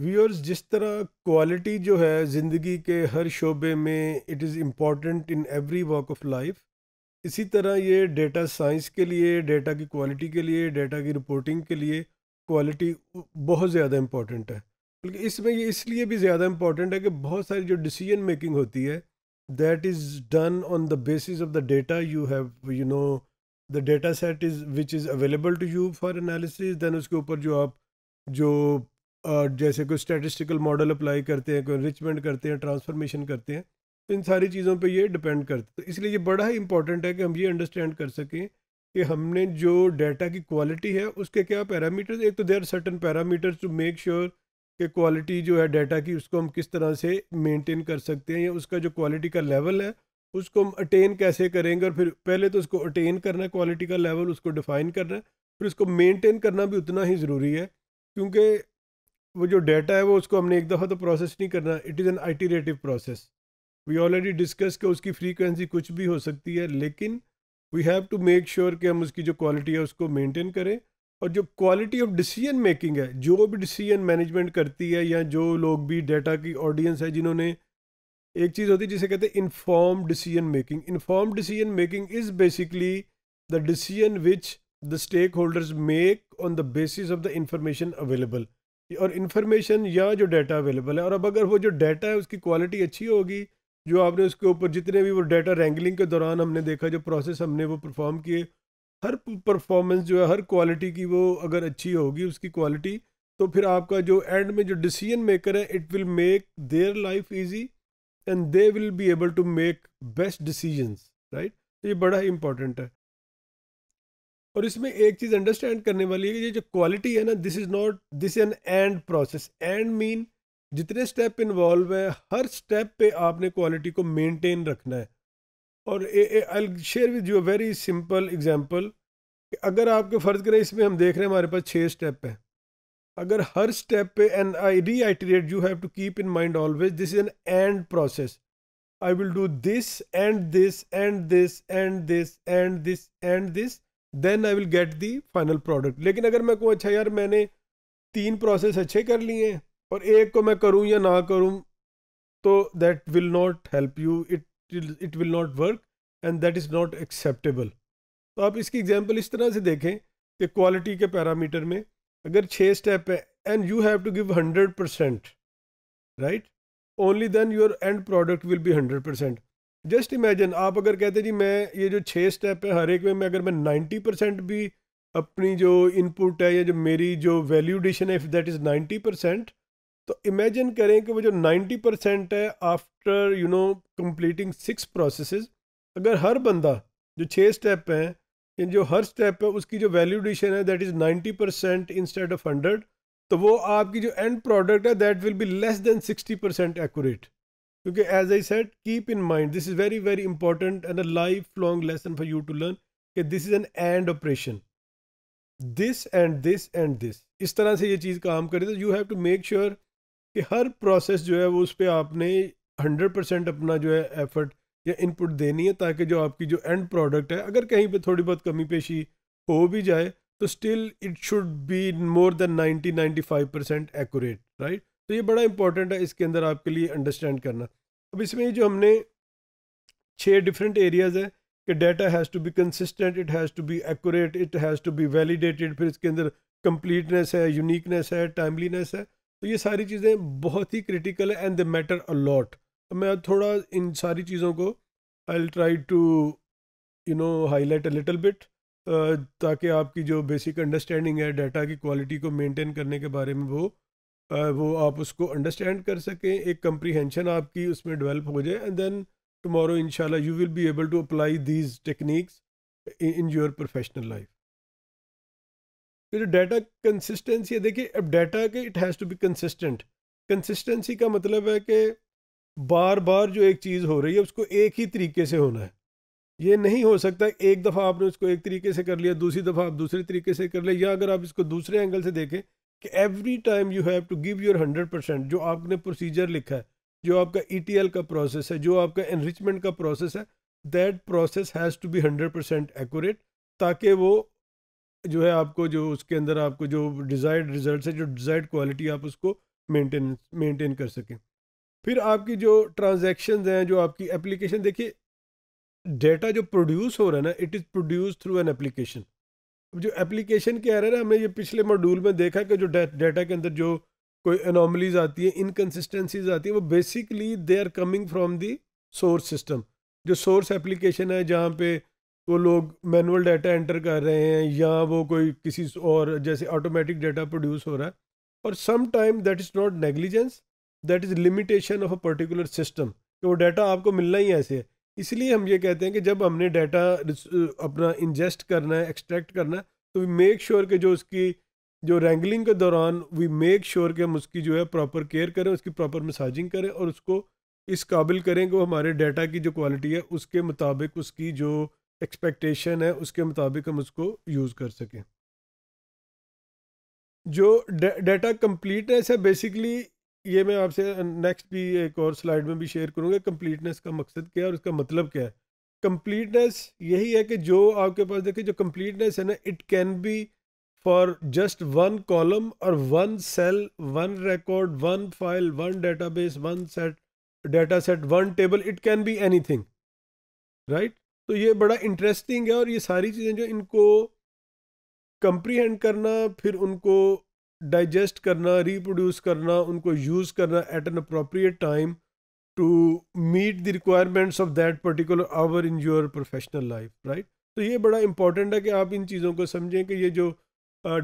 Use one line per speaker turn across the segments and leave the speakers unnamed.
viewers जिस तरह quality जो है ज़िंदगी के हर शोबे में it is important in every walk of life इसी तरह ये डेटा साइंस के लिए डेटा की क्वालिटी के लिए डेटा की रिपोर्टिंग के लिए क्वालिटी बहुत ज़्यादा इम्पॉर्टेंट है बल्कि इसमें ये इसलिए भी ज़्यादा इम्पॉर्टेंट है कि बहुत सारी जो डिसीजन मेकिंग होती है that is done on the basis of the data you have you know the data set is which is available to you for analysis then उसके ऊपर जो आप जो और जैसे कोई स्टैटिस्टिकल मॉडल अप्लाई करते हैं कोई इनरिचमेंट करते हैं ट्रांसफॉर्मेशन करते हैं तो इन सारी चीज़ों पे ये डिपेंड करते है तो इसलिए ये बड़ा ही इंपॉर्टेंट है कि हम ये अंडरस्टैंड कर सकें कि हमने जो डाटा की क्वालिटी है उसके क्या पैरामीटर्स एक तो there certain parameters to make sure कि क्वालिटी जो है डाटा की उसको हम किस तरह से मेनटेन कर सकते हैं या उसका जो क्वालिटी का लेवल है उसको हम अटेन कैसे करेंगे और फिर पहले तो उसको अटेन करना है क्वालिटी का लेवल उसको डिफाइन करना है फिर उसको मेनटेन करना भी उतना ही ज़रूरी है क्योंकि वो जो डेटा है वो उसको हमने एक दफ़ा तो प्रोसेस नहीं करना it is an iterative process we already discuss कि उसकी फ्रीक्वेंसी कुछ भी हो सकती है लेकिन we have to make sure कि हम उसकी जो क्वालिटी है उसको मेनटेन करें और जो क्वालिटी ऑफ डिसीजन मेकिंग है जो भी डिसीजन मैनेजमेंट करती है या जो लोग भी डेटा की ऑडियंस है जिन्होंने एक चीज़ होती है जिसे कहते हैं inform decision making inform decision making is basically the decision which the stake holders make on the basis of the information available और इन्फॉर्मेशन या जो डाटा अवेलेबल है और अब अगर वो जो डाटा है उसकी क्वालिटी अच्छी होगी जो आपने उसके ऊपर जितने भी वो डाटा रैंगलिंग के दौरान हमने देखा जो प्रोसेस हमने वो परफॉर्म किए हर परफॉर्मेंस जो है हर क्वालिटी की वो अगर अच्छी होगी उसकी क्वालिटी तो फिर आपका जो एंड में जो डिसीजन मेकर है it will make their life easy and they will be able to make best decisions right तो ये बड़ा इंपॉर्टेंट है और इसमें एक चीज़ अंडरस्टैंड करने वाली है कि ये जो क्वालिटी है ना this is not this an end process and mean जितने स्टेप इन्वॉल्व है हर स्टेप पे आपने क्वालिटी को मेंटेन रखना है और I share with you very simple example कि अगर आपके फ़र्ज़ करें इसमें हम देख रहे हैं हमारे पास छः स्टेप हैं अगर हर स्टेप पे and I reiterate you have to keep in mind always this is an end process I will do this and this and this and this and this and this then I will get the final product लेकिन अगर मैं कहूँ अच्छा यार मैंने तीन process अच्छे कर लिए हैं और एक को मैं करूँ या ना करूँ तो that will not help you it it will not work and that is not acceptable तो आप इसकी एग्जाम्पल इस तरह से देखें कि क्वालिटी के पैरामीटर में अगर छः स्टेप है and you have to give hundred percent right only then your end product will be hundred percent just imagine आप अगर कहते जी मैं ये जो छः स्टेप है हर एक में मैं अगर मैं नाइन्टी परसेंट भी अपनी जो इनपुट है या जो मेरी जो वैल्यूडेशन है if that is ninety percent तो इमेजिन करें कि वो जो नाइन्टी परसेंट है after you know completing six process अगर हर बंदा जो छः स्टेप हैं जो हर स्टेप है उसकी जो वैल्यूडेशन है that is ninety percent instead of hundred तो वो आपकी जो एंड प्रोडक्ट है that will be less than sixty percent accurate क्योंकि as I said keep in mind this is very very important and a life long lesson for you to learn कि this is an end operation this and this and this इस तरह से ये चीज़ काम करे तो you have to make sure कि हर प्रोसेस जो है वो उस पर आपने हंड्रेड परसेंट अपना जो है एफर्ट या इनपुट देनी है ताकि जो आपकी जो एंड प्रोडक्ट है अगर कहीं पे थोड़ी बहुत कमी पेशी हो भी जाए तो still it should be more than ninety ninety five percent accurate right तो ये बड़ा इंपॉर्टेंट है इसके अंदर आपके लिए अंडरस्टैंड करना अब इसमें जो हमने छः डिफरेंट एरियाज़ है कि data has to be consistent it has to be accurate it has to be validated फिर इसके अंदर कंप्लीटनेस है यूनिकनेस है टाइमलीनेस है तो ये सारी चीज़ें बहुत ही क्रिटिकल है एंड द मैटर अलॉट मैं थोड़ा इन सारी चीज़ों को I try to you know highlight a little bit ताकि आपकी जो बेसिक अंडरस्टैंडिंग है डाटा की क्वालिटी को मेनटेन करने के बारे में वो वो आप उसको अंडरस्टैंड कर सकें एक कंप्रीहेंशन आपकी उसमें डेवलप हो जाए and then tomorrow in you will be able to apply these techniques in your professional life तो जो डाटा कंसिस्टेंसी है देखिए अब डाटा के it has to be consistent consistency का मतलब है कि बार बार जो एक चीज़ हो रही है उसको एक ही तरीके से होना है ये नहीं हो सकता एक दफ़ा आपने उसको एक तरीके से कर लिया दूसरी दफ़ा आप दूसरे तरीके से कर लिया या अगर आप इसको दूसरे एंगल से देखें कि every time you have to give your hundred percent जो आपने प्रोसीजर लिखा है जो आपका ई e का प्रोसेस है जो आपका एनरिचमेंट का प्रोसेस है that process has to be hundred percent accurate ताकि वो जो है आपको जो उसके अंदर आपको जो डिज़ायर्ड रिजल्ट है जो डिज़ायर्ड क्वालिटी आप उसको मेंटेन मेंटेन कर सकें फिर आपकी जो ट्रांजेक्शन हैं जो आपकी एप्लीकेशन देखिए डेटा जो प्रोड्यूस हो रहा है ना it is produce through an application जो एप्लीकेशन के एरर है हमने ये पिछले मॉड्यूल में देखा कि जो डेटा के अंदर जो कोई अनोमलीज़ आती है इनकन्सिस्टेंसीज आती है वो basically they are coming from the source system जो सोर्स एप्लीकेशन है जहाँ पे वो लोग मैनुअल डाटा एंटर कर रहे हैं या वो कोई किसी और जैसे ऑटोमेटिक डाटा प्रोड्यूस हो रहा है और some time that is not negligence that is limitation of a particular system कि वो डाटा आपको मिलना ही ऐसे है इसलिए हम ये कहते हैं कि जब हमने डाटा अपना इंजेस्ट करना है एक्सट्रैक्ट करना है तो वी मेक श्योर के जो उसकी जो रैंगलिंग के दौरान वी मेक श्योर के हम उसकी जो है प्रॉपर केयर करें उसकी प्रॉपर मसाजिंग करें और उसको इस काबिल करें कि वो हमारे डाटा की जो क्वालिटी है उसके मुताबिक उसकी जो एक्सपेक्टेशन है उसके मुताबिक हम उसको यूज़ कर सकें जो डाटा कंप्लीट है बेसिकली ये मैं आपसे नेक्स्ट भी एक और स्लाइड में भी शेयर करूँगा कंप्लीटनेस का मकसद क्या है और इसका मतलब क्या है कम्प्लीटनेस यही है कि जो आपके पास देखिए जो कम्प्लीटनेस है ना it can be for just one column और one cell one record one file one base one set data set one table it can be anything right तो ये बड़ा इंटरेस्टिंग है और ये सारी चीज़ें जो इनको कंप्रीहेंड करना फिर उनको डाइजेस्ट करना रिप्रोड्यूस करना उनको यूज़ करना at an appropriate time to meet the requirements of that particular hour in your professional life right तो ये बड़ा इंपॉर्टेंट है कि आप इन चीज़ों को समझें कि ये जो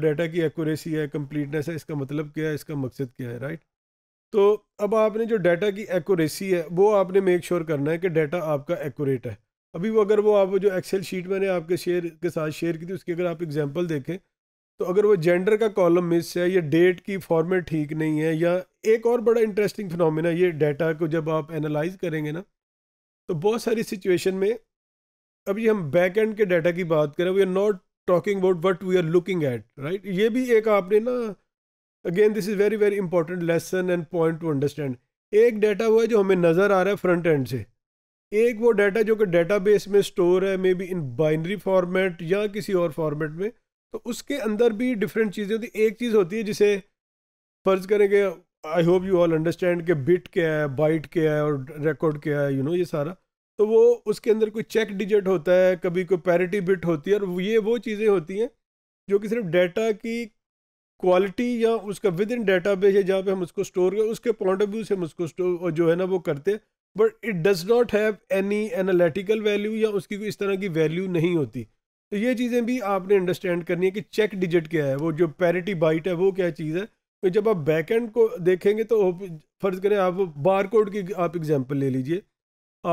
डाटा की एक्यूरेसी है कम्प्लीटनेस है इसका मतलब क्या है इसका मकसद क्या है राइट तो अब आपने जो डाटा की एक्यूरेसी है वो आपने मेक श्योर sure करना है कि डाटा आपका एक्यूरेट है अभी वो अगर वो आप जो एक्सेल शीट मैंने आपके शेयर के साथ शेयर की थी उसकी अगर आप एग्जांपल देखें तो अगर वो जेंडर का कॉलम मिस है या डेट की फॉर्मेट ठीक नहीं है या एक और बड़ा इंटरेस्टिंग फिनोमिना ये डाटा को जब आप एनालाइज करेंगे ना तो बहुत सारी सिचुएशन में अभी हम बैक एंड के डाटा की बात करें we are not talking about what we are looking at right ये भी एक आपने ना again this is very very important lesson and point to understand एक डाटा वो है जो हमें नज़र आ रहा है फ्रंट एंड से एक वो डाटा जो कि डाटाबेस में स्टोर है may be in binary format या किसी और फॉर्मेट में तो उसके अंदर भी डिफरेंट चीज़ें होती एक चीज़ होती है जिसे फ़र्ज़ करें कि I hope you all understand कि बिट क्या है बाइट क्या है और रिकॉर्ड क्या है यू नो ये सारा तो वो उसके अंदर कोई चेक डिजिट होता है कभी कोई पैरिटी बिट होती है और ये वो चीज़ें होती हैं जो कि सिर्फ डेटा की क्वालिटी या उसका विद इन डाटा बेस है जहाँ पर हम उसको स्टोर करें उसके पॉइंट ऑफ व्यू से हम उसको स्टोर जो है ना वो करते हैं but it does not have any analytical value या उसकी कोई इस तरह की वैल्यू नहीं होती तो ये चीज़ें भी आपने अंडरस्टैंड करनी है कि चेक डिजिट क्या है वो जो पैरिटी बाइट है वो क्या चीज़ है तो जब आप बैक एंड को देखेंगे तो फ़र्ज़ करें आप बार कोड की आप एग्जांपल ले लीजिए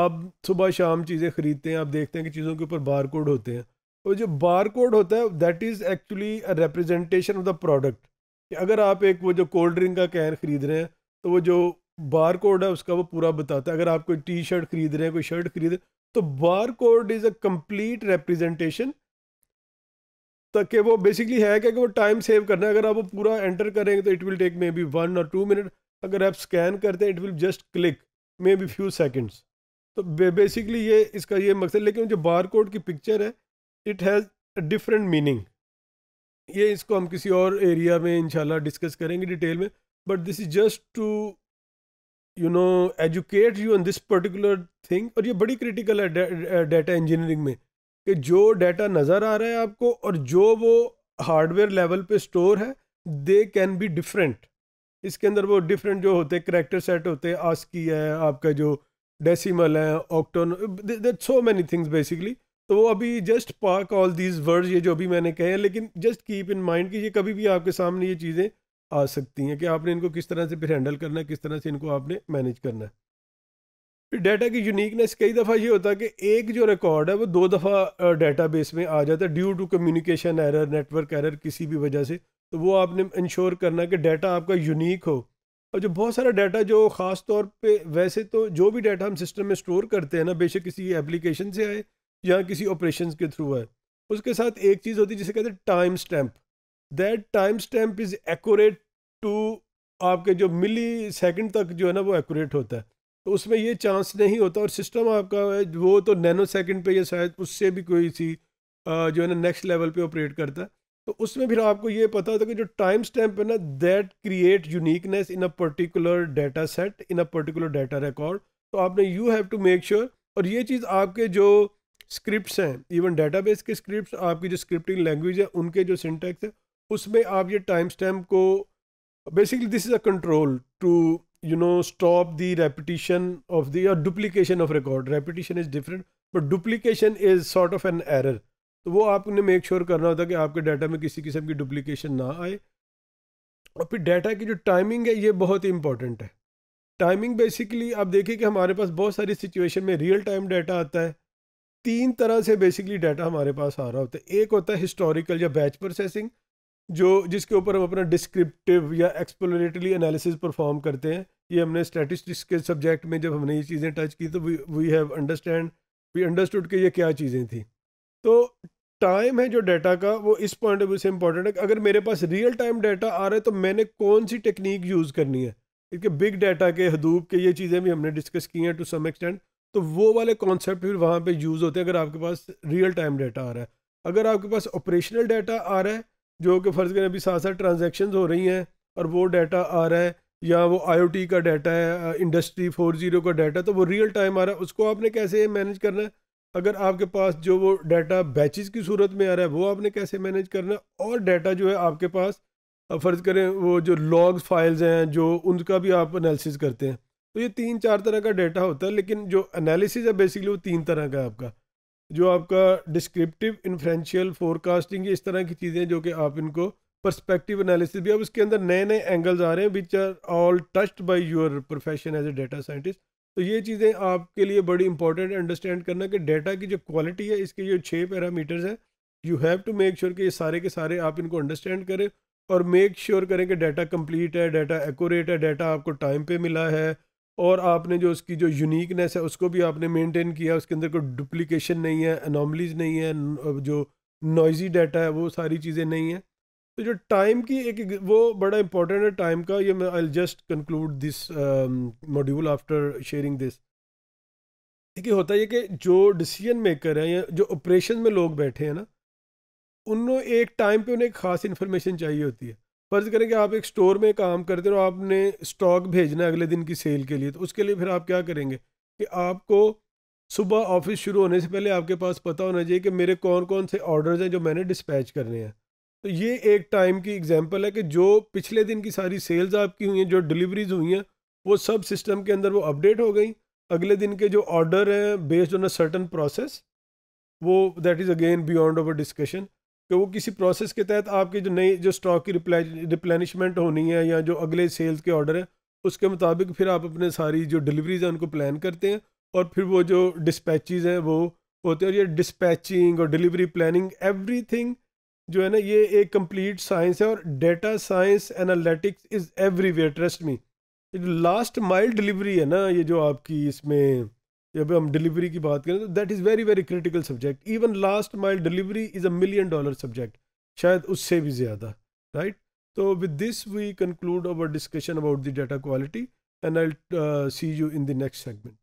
आप सुबह शाम चीज़ें ख़रीदते हैं आप देखते हैं कि चीज़ों के ऊपर बार कोड होते हैं और जो बार कोड होता है that is actually representation of the product कि अगर आप एक वो जो कोल्ड ड्रिंक का कैन ख़रीद रहे हैं तो वो जो बार कोड है उसका वो पूरा बताता है अगर आप कोई टी शर्ट ख़रीद रहे हैं कोई शर्ट खरीद तो bar code is a complete representation तक के वो बेसिकली है क्या कि वो टाइम सेव करना है अगर आप वो पूरा एंटर करेंगे तो it will take may be one और टू मिनट अगर आप स्कैन करते हैं it will just click may be few seconds तो बेसिकली ये इसका ये मकसद लेकिन जो बार कोड की पिक्चर है इट हैज़ डिफरेंट मीनिंग ये इसको हम किसी और एरिया में इंशाल्लाह डिस्कस करेंगे डिटेल में but this is just to you know educate you on this particular thing और ये बड़ी क्रिटिकल है डाटा इंजीनियरिंग में कि जो डाटा नज़र आ रहा है आपको और जो वो हार्डवेयर लेवल पे स्टोर है दे कैन बी डिफरेंट इसके अंदर वो डिफरेंट जो होते हैं करेक्टर सेट होते हैं आस्की है आपका जो डेसिमल है octal there so many things basically तो वो अभी just park all these words ये जो अभी मैंने कहे हैं लेकिन जस्ट कीप इन माइंड कि ये कभी भी आपके सामने ये चीज़ें आ सकती हैं कि आपने इनको किस तरह से फिर हैंडल करना है किस तरह से इनको आपने मैनेज करना है डाटा की यूनिकनेस कई दफ़ा ये होता है कि एक जो रिकॉर्ड है वो दो दफ़ा डेटाबेस में आ जाता है due to communication error network error किसी भी वजह से तो वो आपने इंश्योर करना कि डाटा आपका यूनिक हो और जो बहुत सारा डाटा जो ख़ास तौर पे वैसे तो जो भी डाटा हम सिस्टम में स्टोर करते हैं ना बेशक किसी एप्लीकेशन से आए या किसी ऑपरेशन के थ्रू आए उसके साथ एक चीज़ होती है जिसे कहते हैं time stamp that time stamp is accurate to आपके जो मिली सेकेंड तक जो है ना वो एकोरेट होता है तो उसमें ये चांस नहीं होता और सिस्टम आपका वो तो नैनो सेकंड पे या शायद उससे भी कोई सी जो है ना नेक्स्ट लेवल पे ऑपरेट करता है तो उसमें फिर आपको ये पता होता कि जो टाइम स्टैम्प है ना that create uniqueness in a particular data set in a particular data record तो आपने you have to make sure और ये चीज़ आपके जो स्क्रिप्ट्स हैं इवन बेस के स्क्रिप्ट्स आपकी जो स्क्रिप्टिंग लैंग्वेज है उनके जो सिंटेक्स है उसमें आप ये टाइम स्टैम्प को basically this is a control to you know stop the repetition of the या duplication of record repetition is different but duplication is sort of an error तो वो आपने मेक श्योर sure करना होता है कि आपके डाटा में किसी किस्म की डुप्लीकेशन ना आए और फिर डाटा की जो टाइमिंग है ये बहुत ही इंपॉर्टेंट है टाइमिंग बेसिकली आप देखिए कि हमारे पास बहुत सारी सिचुएशन में रियल टाइम डाटा आता है तीन तरह से बेसिकली डाटा हमारे पास आ रहा होता है एक होता है हिस्टोरिकल या बैच प्रोसेसिंग जो जिसके ऊपर हम अपना डिस्क्रिप्टिव या एक्सप्लोरेटरी एनालिसिस परफॉर्म करते हैं ये हमने स्टैटिस्टिक्स के सब्जेक्ट में जब हमने ये चीज़ें टच की तो we have understand we understood कि ये क्या चीज़ें थी तो टाइम है जो डाटा का वो इस पॉइंट ऑफ व्यू से इंपॉर्टेंट है अगर मेरे पास रियल टाइम डाटा आ रहा है तो मैंने कौन सी टेक्निक यूज़ करनी है क्योंकि बिग डाटा के हदूब के ये चीज़ें भी हमने डिस्कस की हैं टू सम एक्सटेंड तो वो वाले कॉन्सेप्ट फिर वहाँ पे यूज़ होते हैं अगर आपके पास रियल टाइम डाटा आ रहा है अगर आपके पास ऑपरेशनल डाटा आ रहा है जो कि फ़र्ज़ करें अभी साथ साथ ट्रांजेक्शन हो रही हैं और वो डाटा आ रहा है या वो आई का डाटा है इंडस्ट्री फोर जीरो का डाटा तो वो रियल टाइम आ रहा है उसको आपने कैसे मैनेज करना है अगर आपके पास जो वो डाटा बैचेस की सूरत में आ रहा है वो आपने कैसे मैनेज करना है और डाटा जो है आपके पास फ़र्ज़ करें वो जो लॉग फाइल्स हैं जो उनका भी आप एनालिसिस करते हैं तो ये तीन चार तरह का डाटा होता है लेकिन जो एनालिसिस है बेसिकली वो तीन तरह का है आपका जो आपका डिस्क्रिप्टिव इन्फ्रेंशियल फोरकास्टिंग इस तरह की चीज़ें जो कि आप इनको परस्पेक्टिव एनालिसिस भी अब इसके अंदर नए नए एंगल्स आ रहे हैं which are all touched by your profession as a data scientist तो ये चीज़ें आपके लिए बड़ी इंपॉर्टेंट अंडरस्टैंड करना कि डेटा की जो क्वालिटी है इसके जो छः पैरामीटर्स हैं you have to make sure कि ये सारे के सारे आप इनको अंडरस्टैंड करें और मेक श्योर sure करें कि डाटा कम्प्लीट है डाटा एकोरेट है डाटा आपको टाइम पर मिला है और आपने जो उसकी जो यूनिकनेस है उसको भी आपने मेनटेन किया उसके अंदर कोई डुप्लीकेशन नहीं है अनोमलीज नहीं है जो नॉइजी डाटा है वो सारी चीज़ें नहीं हैं तो जो टाइम की एक वो बड़ा इंपॉर्टेंट है टाइम का ये I just conclude this module after sharing this देखिए होता है कि जो डिसीजन मेकर हैं या जो ऑपरेशन में लोग बैठे हैं ना उन्हों एक टाइम पे उन्हें एक खास इन्फॉर्मेशन चाहिए होती है फ़र्ज़ करें कि आप एक स्टोर में काम करते हो आपने स्टॉक भेजना है अगले दिन की सेल के लिए तो उसके लिए फिर आप क्या करेंगे कि आपको सुबह ऑफिस शुरू होने से पहले आपके पास पता होना चाहिए कि मेरे कौन कौन से ऑर्डर्स हैं जो मैंने डिस्पैच करने हैं तो ये एक टाइम की एग्जांपल है कि जो पिछले दिन की सारी सेल्स आपकी हुई हैं जो डिलीवरीज हुई हैं वो सब सिस्टम के अंदर वो अपडेट हो गई अगले दिन के जो ऑर्डर हैं based on a certain process वो that is again beyond over discussion कि वो किसी प्रोसेस के तहत आपके जो नई जो स्टॉक की रिप्लेनिशमेंट होनी है या जो अगले सेल्स के ऑर्डर हैं उसके मुताबिक फिर आप अपने सारी जो डिलीवरीज हैं उनको प्लान करते हैं और फिर वो जो डिस्पैचेज हैं वो होते हैं और ये डिस्पैचिंग और डिलीवरी प्लानिंग एवरीथिंग जो है ना ये एक कंप्लीट साइंस है और data science analytics is everywhere trust me ये जो लास्ट माइल डिलीवरी है ना ये जो आपकी इसमें जब हम डिलीवरी की बात करें तो that is very very critical subject even last mile delivery is a million dollar subject शायद उससे भी ज़्यादा राइट तो with this we conclude our discussion about the data quality and I see you in the next segment